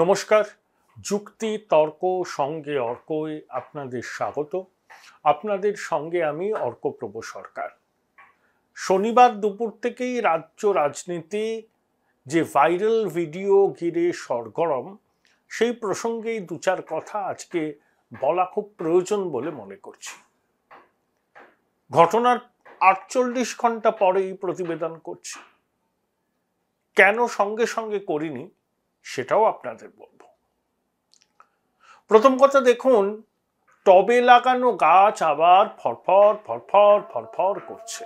নমস্কার যুক্তি তর্ক সঙ্গে অর্কই আপনাদের স্বাগত আপনাদের সঙ্গে আমি অর্কপ্রভ সরকার শনিবার দুপুর থেকেই রাজ্য রাজনীতি যে ভাইরাল ভিডিও ঘিরে সরগরম সেই প্রসঙ্গেই দু চার কথা আজকে বলা খুব প্রয়োজন বলে মনে করছি ঘটনার আটচল্লিশ ঘন্টা পরেই প্রতিবেদন করছি কেন সঙ্গে সঙ্গে করিনি সেটাও আপনাদের বলবো প্রথম কথা দেখুন টবে লাগানো গাছ আবার ফরফর ফরফর ফরফর করছে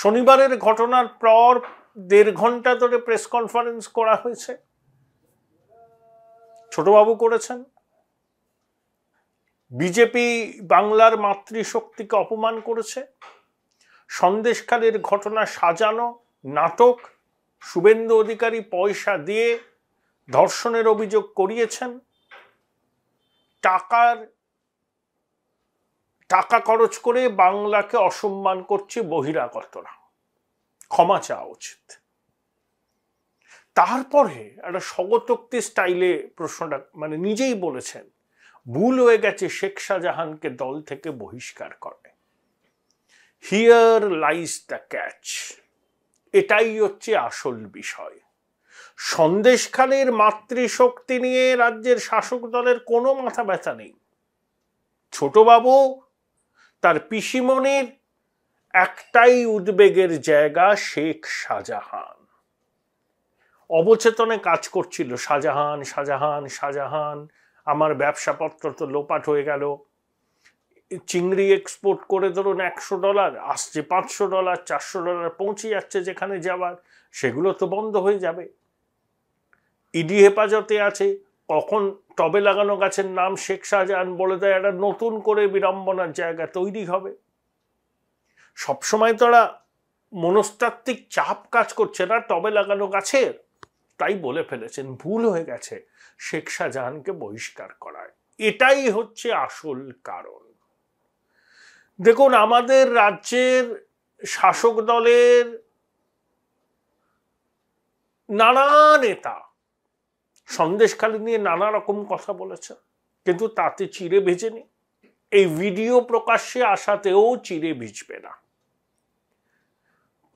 শনিবারের ঘটনার পর দেড় ঘন্টা ধরে প্রেস কনফারেন্স করা হয়েছে ছোটবাবু করেছেন বিজেপি বাংলার মাতৃশক্তিকে অপমান করেছে সন্দেশকালের ঘটনা সাজানো নাটক শুভেন্দু অধিকারী পয়সা দিয়ে ধর্ষণের অভিযোগ করিয়েছেন টাকার টাকা খরচ করে বাংলাকে অসম্মান করছে বহিরাগতরা ক্ষমা চাওয়া উচিত তারপরে একটা স্বগতোক্তি স্টাইলে প্রশ্নটা মানে নিজেই বলেছেন ভুল হয়ে গেছে শেখ শাহজাহানকে দল থেকে বহিষ্কার করে হিয়ার লাইস দ্য ক্যাচ এটাই হচ্ছে আসল বিষয় সন্দেশখালীর মাতৃশক্তি নিয়ে রাজ্যের শাসক দলের কোনো মাথা ব্যথা নেই ছোটবাবু তার পিসিমনির একটাই উদ্বেগের জায়গা শেখ শাহজাহান অবচেতনে কাজ করছিল শাহজাহান শাহজাহান শাহজাহান আমার ব্যবসাপত্র তো লোপাট হয়ে গেল চিংড়ি এক্সপোর্ট করে ধরুন একশো ডলার আসছে পাঁচশো ডলার চারশো ডলার পৌঁছে যাচ্ছে যেখানে যাওয়ার সেগুলো তো বন্ধ হয়ে যাবে ইডি হেফাজতে আছে কখন টবে লাগানো গাছের নাম শেখ শাহজাহান বলে দেয় একটা নতুন করে বিড়ম্বনার জায়গা তৈরি হবে সবসময় তারা মনস্তাত্ত্বিক চাপ কাজ করছে না টবে লাগানো গাছের তাই বলে ফেলেছেন ভুল হয়ে গেছে শেখ শাহজাহানকে বহিষ্কার করায় এটাই হচ্ছে আসল কারণ দেখুন আমাদের রাজ্যের শাসক দলের নানা নেতা সন্দেশখালী নিয়ে নানা রকম কথা বলেছে কিন্তু তাতে ভেজে ভেজেনি এই ভিডিও প্রকাশ্যে আসাতেও চিরে ভিজবে না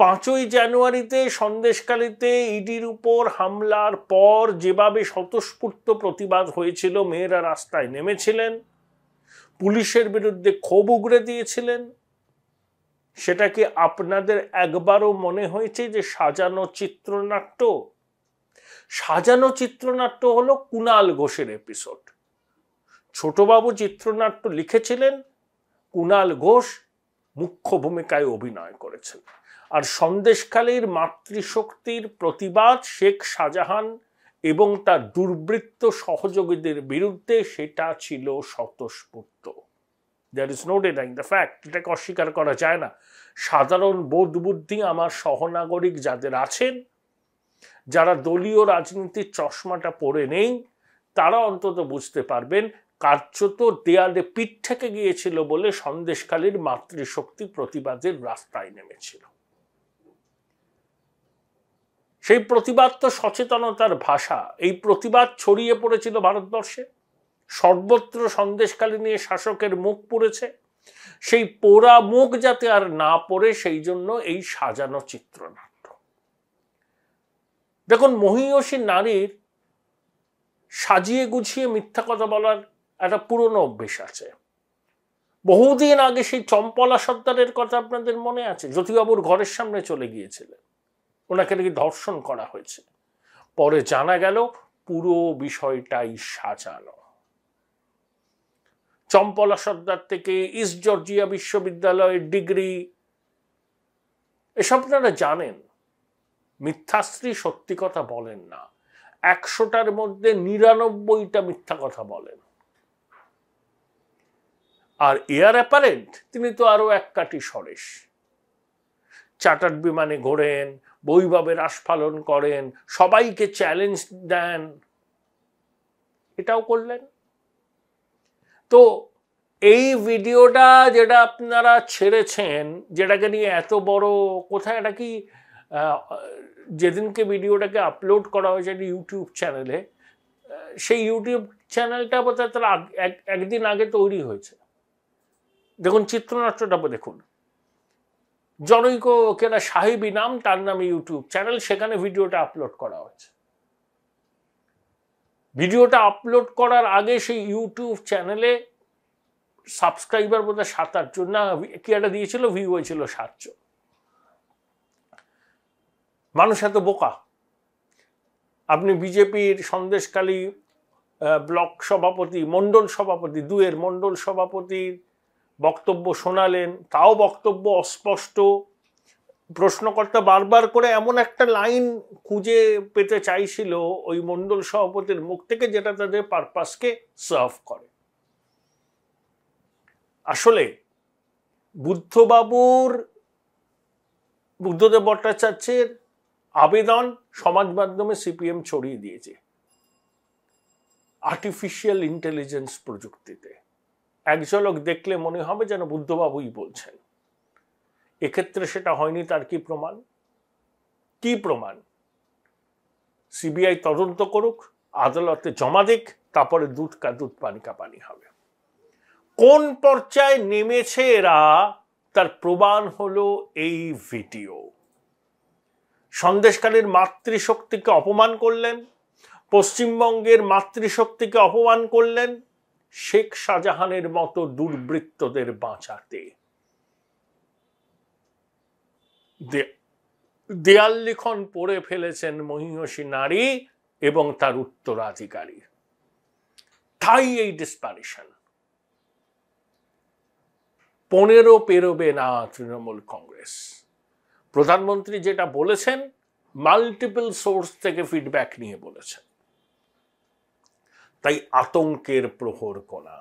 পাঁচই জানুয়ারিতে সন্দেশকালীতে ইডির উপর হামলার পর যেভাবে স্বতঃস্ফূর্ত প্রতিবাদ হয়েছিল মেয়েরা রাস্তায় নেমেছিলেন পুলিশের বিরুদ্ধে ক্ষোভ উগড়ে দিয়েছিলেন সেটা কি আপনাদের একবারও মনে হয়েছে যে সাজানো চিত্রনাট্য সাজানো চিত্রনাট্য হলো কুনাল ঘোষের এপিসোড ছোটবাবু চিত্রনাট্য লিখেছিলেন কুনাল ঘোষ মুখ্য ভূমিকায় অভিনয় করেছেন আর সন্দেশকালীর মাতৃশক্তির প্রতিবাদ শেখ শাহজাহান এবং তার দুর্বৃত্ত সহযোগীদের বিরুদ্ধে সেটা ছিল স্বতঃস্ফূর্ত there is no denying the fact এটাকে অস্বীকার করা যায় না সাধারণ বোধ বুদ্ধি আমার সহনাগরিক যাদের আছেন যারা দলীয় রাজনীতির চশমাটা পরে নেই তারা অন্তত বুঝতে পারবেন কার্যত দেয়ালে পিঠ থেকে গিয়েছিল বলে সন্দেশকালীর মাতৃশক্তি প্রতিবাদের রাস্তায় নেমেছিল সেই প্রতিবাদ তো সচেতনতার ভাষা এই প্রতিবাদ ছড়িয়ে পড়েছিল ভারতবর্ষে সর্বত্র সন্দেশকালী নিয়ে শাসকের মুখ পড়েছে সেই পোড়া মুখ যাতে আর না পড়ে সেই জন্য এই সাজানো চিত্রনাট্য দেখুন মহিয়সী নারীর সাজিয়ে গুছিয়ে মিথ্যা কথা বলার একটা পুরনো অভ্যেস আছে বহুদিন আগে সেই চম্পলা সর্দারের কথা আপনাদের মনে আছে জ্যোতিবাবুর ঘরের সামনে চলে গিয়েছিলেন ওনাকে নাকি ধর্ষণ করা হয়েছে পরে জানা গেল পুরো বিষয়টাই সাজানো চম্পলা সর্দার থেকে ইস্ট জর্জিয়া বিশ্ববিদ্যালয়ের ডিগ্রি এসব আপনারা জানেন মিথ্যাশ্রী সত্যি কথা বলেন না একশোটার মধ্যে নিরানব্বইটা মিথ্যা কথা বলেন আর এয়ার অ্যাপারেন্ট তিনি তো আরও এক কাটি সরেশ চার্টার্ড বিমানে ঘোরেন বৈভাবে রাস পালন করেন সবাইকে চ্যালেঞ্জ দেন এটাও করলেন তো এই ভিডিওটা যেটা আপনারা ছেড়েছেন যেটাকে নিয়ে এত বড় কোথায় এটা কি যেদিনকে ভিডিওটাকে আপলোড করা হয়েছে ইউটিউব চ্যানেলে সেই ইউটিউব চ্যানেলটা বোধহয় তার একদিন আগে তৈরি হয়েছে দেখুন চিত্রনাট্যটা দেখুন জনৈক কেনা সাহেবী নাম তার নামে ইউটিউব চ্যানেল সেখানে ভিডিওটা আপলোড করা হয়েছে ভিডিওটা আপলোড করার আগে সেই ইউটিউব চ্যানেলে সাবস্ক্রাইবার বোধ হয় সাত আটজন না কি একটা দিয়েছিল ভিউ হয়েছিল সাতজন মানুষ এত বোকা আপনি বিজেপির সন্দেশকালী ব্লক সভাপতি মণ্ডল সভাপতি দুয়ের মণ্ডল সভাপতির বক্তব্য শোনালেন তাও বক্তব্য অস্পষ্ট প্রশ্নকর্তা বারবার করে এমন একটা লাইন খুঁজে পেতে চাইছিল ওই মণ্ডল সভাপতির মুখ থেকে যেটা তাদের পারপাসকে সার্ভ করে আসলে বুদ্ধবাবুর বুদ্ধদেব ভট্টাচার্যের আবেদন সমাজ মাধ্যমে সিপিএম ছড়িয়ে দিয়েছে আর্টিফিশিয়াল ইন্টেলিজেন্স প্রযুক্তিতে এক ঝলক দেখলে মনে হবে যেন বুদ্ধবাবুই বলছেন এক্ষেত্রে সেটা হয়নি তার কি প্রমাণ কি প্রমাণ সিবিআই তদন্ত করুক আদালতে জমা দিক তারপরে দুধ কা দুধ পানি কা পানি হবে কোন পর্যায়ে নেমেছে এরা তার প্রমাণ হলো এই ভিডিও সন্দেশকালীর মাতৃশক্তিকে অপমান করলেন পশ্চিমবঙ্গের মাতৃশক্তিকে অপমান করলেন শেখ শাহজাহানের মতো দুর্বৃত্তদের বাঁচাতে দেয়াল লিখন পড়ে ফেলেছেন মহিষী নারী এবং তার উত্তরাধিকারী তাই এই ডিসপারিশন পনেরো পেরোবে না তৃণমূল কংগ্রেস প্রধানমন্ত্রী যেটা বলেছেন মাল্টিপল সোর্স থেকে ফিডব্যাক নিয়ে বলেছেন তাই আতঙ্কের প্রহর কণা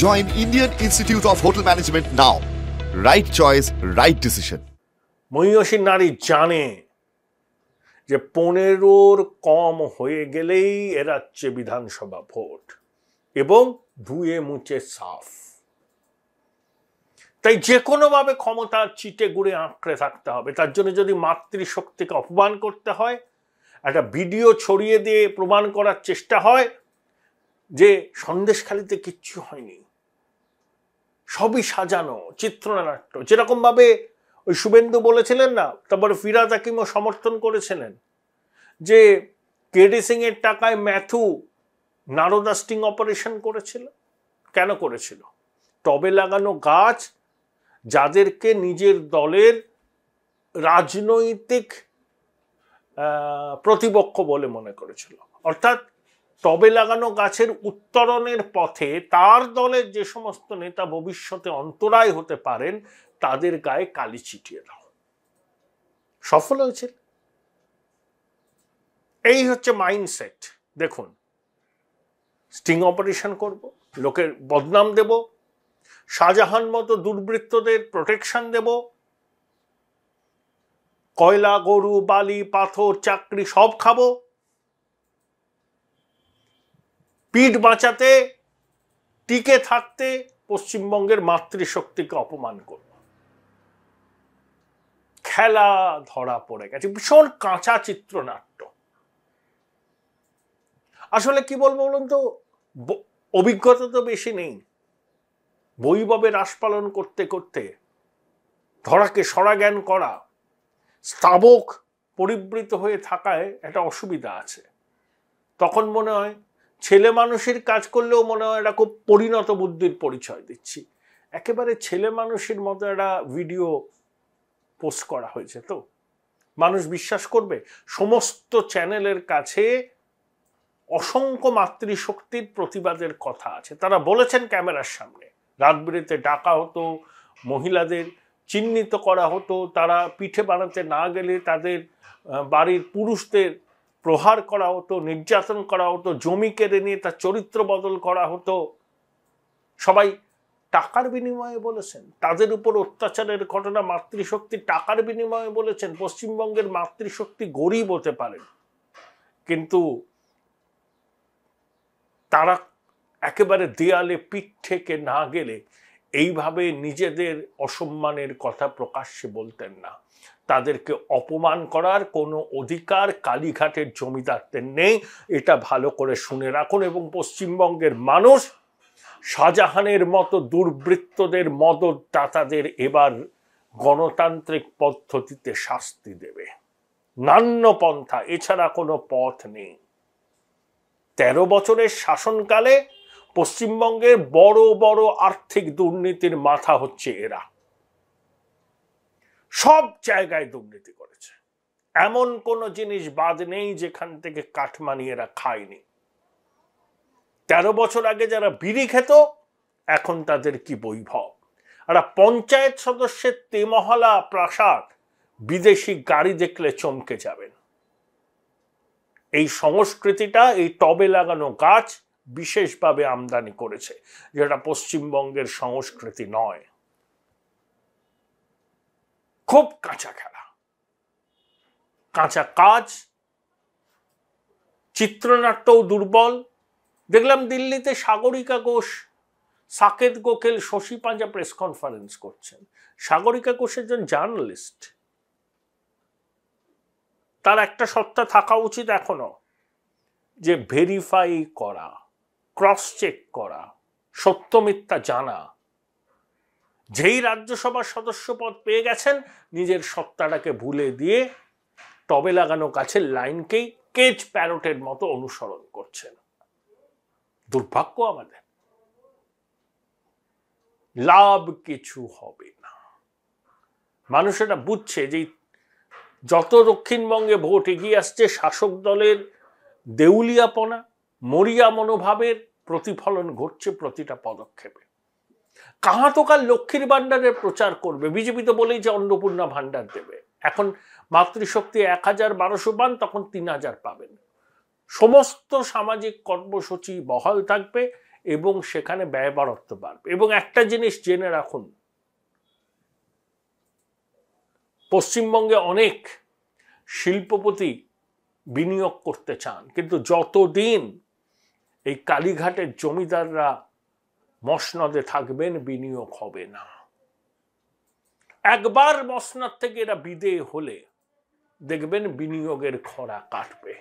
join Indian Institute of Hotel Management now right choice right decision মহিষী নারী জানে যে পনেরোর কম হয়ে গেলেই এরাচ্ছে বিধানসভা ভোট এবং ধুয়ে মুছে সাফ তাই যে কোনোভাবে ক্ষমতার চিটে গুড়ে আঁকড়ে থাকতে হবে তার জন্য যদি মাতৃশক্তিকে অপমান করতে হয় একটা ভিডিও ছড়িয়ে দিয়ে প্রমাণ করার চেষ্টা হয় যে সন্দেশখালিতে কিচ্ছু হয়নি সবই সাজানো চিত্রনাট্য যেরকমভাবে ওই শুভেন্দু বলেছিলেন না তারপরে ফিরাজ আকিমও সমর্থন করেছিলেন যে কেডি এর টাকায় ম্যাথু নারদা স্টিং অপারেশন করেছিল কেন করেছিল টবে লাগানো গাছ যাদেরকে নিজের দলের রাজনৈতিক প্রতিপক্ষ বলে মনে করেছিল অর্থাৎ তবে লাগানো গাছের উত্তরণের পথে তার দলের যে সমস্ত নেতা ভবিষ্যতে অন্তরায় হতে পারেন তাদের গায়ে কালি ছিটিয়ে দাও সফল হয়েছিল এই হচ্ছে মাইন্ডসেট দেখুন স্টিং অপারেশন করব লোকের বদনাম দেব শাহজাহান মতো দুর্বৃত্তদের প্রোটেকশন দেব কয়লা গরু বালি পাথর চাকরি সব খাব পিঠ বাঁচাতে টিকে থাকতে পশ্চিমবঙ্গের মাতৃশক্তিকে অপমান করব খেলা ধরা পড়ে গেছে ভীষণ কাঁচা চিত্রনাট্য আসলে কি বলবো বলুন তো অভিজ্ঞতা তো বেশি নেই বৈভবে হ্রাস পালন করতে করতে ধরাকে সরা জ্ঞান করা স্তাবক পরিবৃত হয়ে থাকায় একটা অসুবিধা আছে তখন মনে হয় ছেলে মানুষের কাজ করলেও মনে হয় এটা খুব পরিণত বুদ্ধির পরিচয় দিচ্ছি একেবারে ছেলে মানুষের মতো একটা ভিডিও পোস্ট করা হয়েছে তো মানুষ বিশ্বাস করবে সমস্ত চ্যানেলের কাছে অসংখ্য মাতৃশক্তির প্রতিবাদের কথা আছে তারা বলেছেন ক্যামেরার সামনে রাত বিরেতে ডাকা হতো মহিলাদের চিহ্নিত করা হতো তারা পিঠে বানাতে না গেলে তাদের বাড়ির পুরুষদের প্রহার করা হতো নির্যাতন করা হতো জমি কেড়ে নিয়ে তার চরিত্র বদল করা হতো সবাই টাকার বিনিময়ে বলেছেন তাদের উপর অত্যাচারের ঘটনা মাতৃশক্তি টাকার বিনিময়ে বলেছেন পশ্চিমবঙ্গের মাতৃশক্তি গরিব হতে পারে কিন্তু তারা একেবারে দেয়ালে পিঠ থেকে না গেলে এইভাবে নিজেদের অসম্মানের কথা প্রকাশ্যে বলতেন না তাদেরকে অপমান করার কোনো অধিকার কালীঘাটের জমিদারদের নেই এটা ভালো করে শুনে রাখুন এবং পশ্চিমবঙ্গের মানুষ শাহজাহানের মতো দুর্বৃত্তদের মদতদাতাদের এবার গণতান্ত্রিক পদ্ধতিতে শাস্তি দেবে নান্য পন্থা এছাড়া কোনো পথ নেই তেরো বছরের শাসনকালে পশ্চিমবঙ্গের বড় বড় আর্থিক দুর্নীতির মাথা হচ্ছে এরা সব জায়গায় দুর্নীতি করেছে এমন কোন জিনিস বাদ নেই যেখান থেকে কাঠ মানিয়ে এরা খায়নি তেরো বছর আগে যারা বিড়ি খেত এখন তাদের কি বৈভব আর পঞ্চায়েত সদস্যের তেমহলা প্রাসাদ বিদেশি গাড়ি দেখলে চমকে যাবেন এই সংস্কৃতিটা এই টবে লাগানো গাছ বিশেষভাবে আমদানি করেছে যেটা পশ্চিমবঙ্গের সংস্কৃতি নয় খুব কাঁচা খেলা কাঁচা কাজ চিত্রনাট্যও দুর্বল দেখলাম দিল্লিতে সাগরিকা ঘোষ সাকেত গোকেল শশী পাঞ্জা প্রেস কনফারেন্স করছেন সাগরিকা ঘোষ একজন জার্নালিস্ট তার একটা সত্তা থাকা উচিত এখনো যে ভেরিফাই করা ক্রস চেক করা সত্য মিথ্যা জানা যেই রাজ্যসভার সদস্য পদ পেয়ে গেছেন নিজের সত্তাটাকে ভুলে দিয়ে টবে লাগানো কাছের লাইনকেই কেজ প্যারোটের মতো অনুসরণ করছেন দুর্ভাগ্য আমাদের লাভ কিছু হবে না মানুষেরা বুঝছে যে যত দক্ষিণবঙ্গে ভোট এগিয়ে আসছে শাসক দলের দেউলিয়াপনা মরিয়া মনোভাবের প্রতিফলন ঘটছে প্রতিটা পদক্ষেপে কাহাতকাল লক্ষ্মীর ভাণ্ডারের প্রচার করবে বিজেপি তো বলেই যে অন্নপূর্ণা ভাণ্ডার দেবে এখন মাতৃশক্তি এক হাজার বারোশো পান তখন তিন হাজার পাবেন সমস্ত সামাজিক কর্মসূচি বহাল থাকবে এবং সেখানে ব্যয় বাড়ত্ব বাড়বে এবং একটা জিনিস জেনে রাখুন পশ্চিমবঙ্গে অনেক শিল্পপতি বিনিয়োগ করতে চান কিন্তু যতদিন এই কালীঘাটের জমিদাররা মসনদে থাকবেন বিনিয়োগ হবে না একবার মসনদ থেকে এরা বিদেয় হলে দেখবেন বিনিয়োগের খরা কাটবে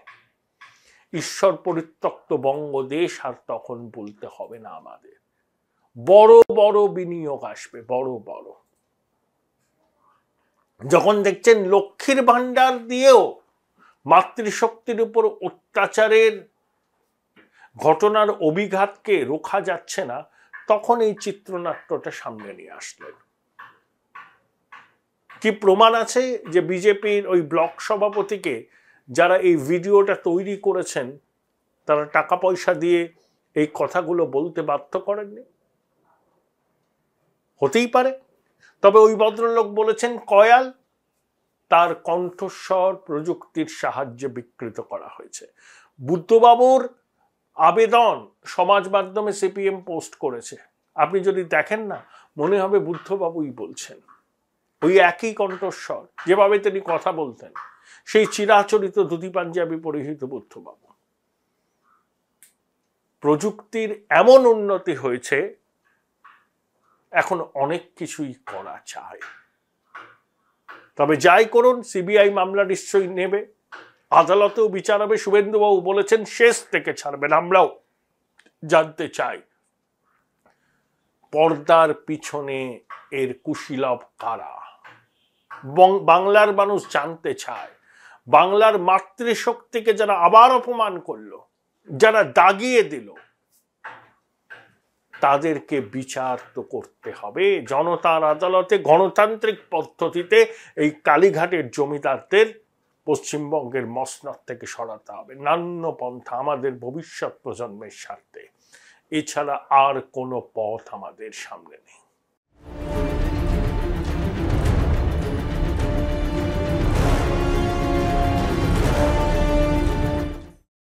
ঈশ্বর পরিত্যক্ত বঙ্গদেশ আর তখন বলতে হবে না আমাদের বড় বড় বিনিয়োগ আসবে বড় বড় যখন দেখছেন লক্ষ্মীর ভাণ্ডার দিয়েও মাতৃশক্তির উপর অত্যাচারের ঘটনার অভিঘাতকে রোখা যাচ্ছে না তখন এই চিত্রনাট্যটা সামনে নিয়ে আসলেন কি প্রমাণ আছে যে বিজেপির ওই ব্লক সভাপতিকে যারা এই ভিডিওটা তৈরি করেছেন তারা টাকা পয়সা দিয়ে এই কথাগুলো বলতে বাধ্য করেননি হতেই পারে তবে ওই ভদ্রলোক বলেছেন কয়াল তার কণ্ঠস্বর প্রযুক্তির সাহায্যে বিকৃত করা হয়েছে বুদ্ধবাবুর আবেদন সমাজ মাধ্যমে সিপিএম পোস্ট করেছে আপনি যদি দেখেন না মনে হবে বুদ্ধবাবুই বলছেন ওই একই কণ্ঠস্বর যেভাবে তিনি কথা বলতেন সেই চিরাচরিত ধুতি পাঞ্জাবি পরিহিত বুদ্ধবাবু প্রযুক্তির এমন উন্নতি হয়েছে এখন অনেক কিছুই করা চায় তবে যাই করুন সিবিআই মামলা নিশ্চয়ই নেবে আদালতেও বিচার হবে শুভেন্দুবাবু বলেছেন শেষ থেকে ছাড়বেন আমরাও জানতে চাই পর্দার পিছনে এর কুশীলভ কারা বাংলার মানুষ জানতে চায় বাংলার মাতৃশক্তিকে যারা আবার অপমান করলো যারা দাগিয়ে দিল তাদেরকে বিচার তো করতে হবে জনতার আদালতে গণতান্ত্রিক পদ্ধতিতে এই কালীঘাটের জমিদারদের পশ্চিমবঙ্গের মসনদ থেকে সরাতে হবে নান্য পন্থা আমাদের ভবিষ্যৎ প্রজন্মের স্বার্থে এছাড়া আর কোনো পথ আমাদের সামনে নেই